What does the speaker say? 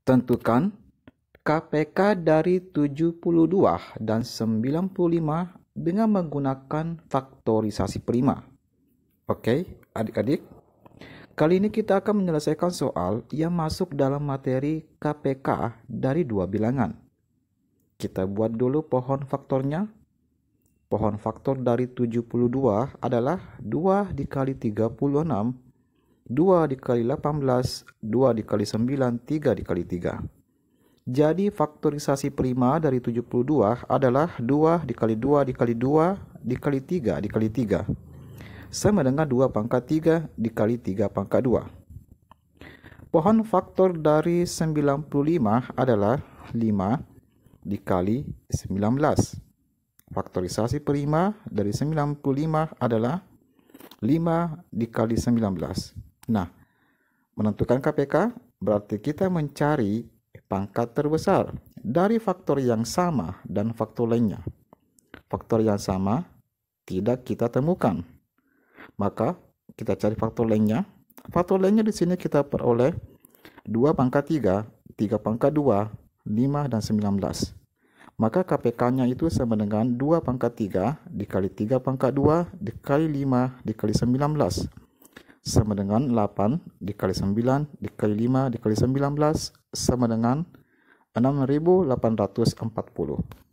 Tentukan KPK dari 72 dan 95 dengan menggunakan faktorisasi prima. Oke, adik-adik. Kali ini kita akan menyelesaikan soal yang masuk dalam materi KPK dari dua bilangan. Kita buat dulu pohon faktornya. Pohon faktor dari 72 adalah 2 dikali 36 2 dikali 18, 2 dikali 9, 3 dikali 3. Jadi faktorisasi prima dari 72 adalah 2 dikali 2 dikali 2 dikali 3 dikali 3. Sama dengan 2 pangkat 3 dikali 3 pangkat 2. Pohon faktor dari 95 adalah 5 dikali 19. Faktorisasi prima dari 95 adalah 5 dikali 19. Nah, menentukan KPK berarti kita mencari pangkat terbesar dari faktor yang sama dan faktor lainnya. Faktor yang sama tidak kita temukan. Maka kita cari faktor lainnya. Faktor lainnya di sini kita peroleh 2 pangkat 3, 3 pangkat 2, 5 dan 19. Maka KPK-nya itu sama dengan 2 pangkat 3 dikali 3 pangkat 2 dikali 5 dikali 19 sama dengan 8 dikali 9 dikali 5 dikali 19 sama dengan 6840.